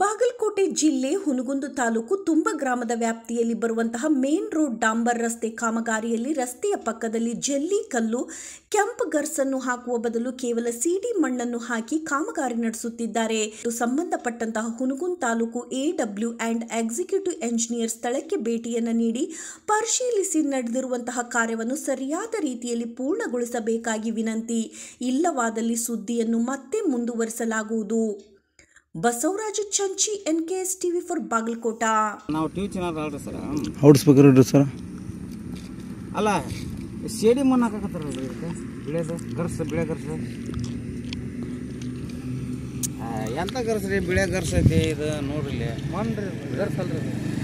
ಬಾಗಲಕೋಟೆ ಜಿಲ್ಲೆ ಹುನಗುಂದು ತಾಲೂಕು ತುಂಬ ಗ್ರಾಮದ ವ್ಯಾಪ್ತಿಯಲ್ಲಿ ಬರುವಂತಹ ಮೇನ್ ರೋಡ್ ಡಾಂಬರ್ ರಸ್ತೆ ಕಾಮಗಾರಿಯಲ್ಲಿ ರಸ್ತೆಯ ಪಕ್ಕದಲ್ಲಿ ಜಲ್ಲಿ ಕಲ್ಲು ಕೆಂಪ್ ಗರ್ಸನ್ನು ಹಾಕುವ ಬದಲು ಕೇವಲ ಸಿಡಿ ಮಣ್ಣನ್ನು ಹಾಕಿ ಕಾಮಗಾರಿ ನಡೆಸುತ್ತಿದ್ದಾರೆ ಸಂಬಂಧಪಟ್ಟಂತಹ ಹುನಗುಂದ್ ತಾಲೂಕು ಎಡಬ್ಲ್ಯೂ ಅಂಡ್ ಎಕ್ಸಿಕ್ಯೂಟಿವ್ ಎಂಜಿನಿಯರ್ ಸ್ಥಳಕ್ಕೆ ಭೇಟಿಯನ್ನು ನೀಡಿ ಪರಿಶೀಲಿಸಿ ನಡೆದಿರುವಂತಹ ಕಾರ್ಯವನ್ನು ಸರಿಯಾದ ರೀತಿಯಲ್ಲಿ ಪೂರ್ಣಗೊಳಿಸಬೇಕಾಗಿ ವಿನಂತಿ ಇಲ್ಲವಾದಲ್ಲಿ ಸುದ್ದಿಯನ್ನು ಮತ್ತೆ ಮುಂದುವರಿಸಲಾಗುವುದು Basavaraj Chanchi N K S TV for Bagalkot ನಾವು ಟಿವಿ ಚೆನ್ನಾಗಿ ಅಲ್ರಿ ಸರ್ ಹೌದು ಸ್ಪೀಕರ್ ಸರ್ ಅಲ್ಲ ಶೇಡಿ ಮಣ್ಣು ಹಾಕಕತ್ತಾರಲ್ರಿ ಇದಕ್ಕೆ ಬಿಳೆದು ಬಿಳೆ ಗರ್ಸ ಎಂಥ ಗರ್ಸ್ರಿ ಬಿಳೆ ಗರ್ಸೈತಿ ಇದು ನೋಡ್ರಿ ಮನ್ರಿ ರೀ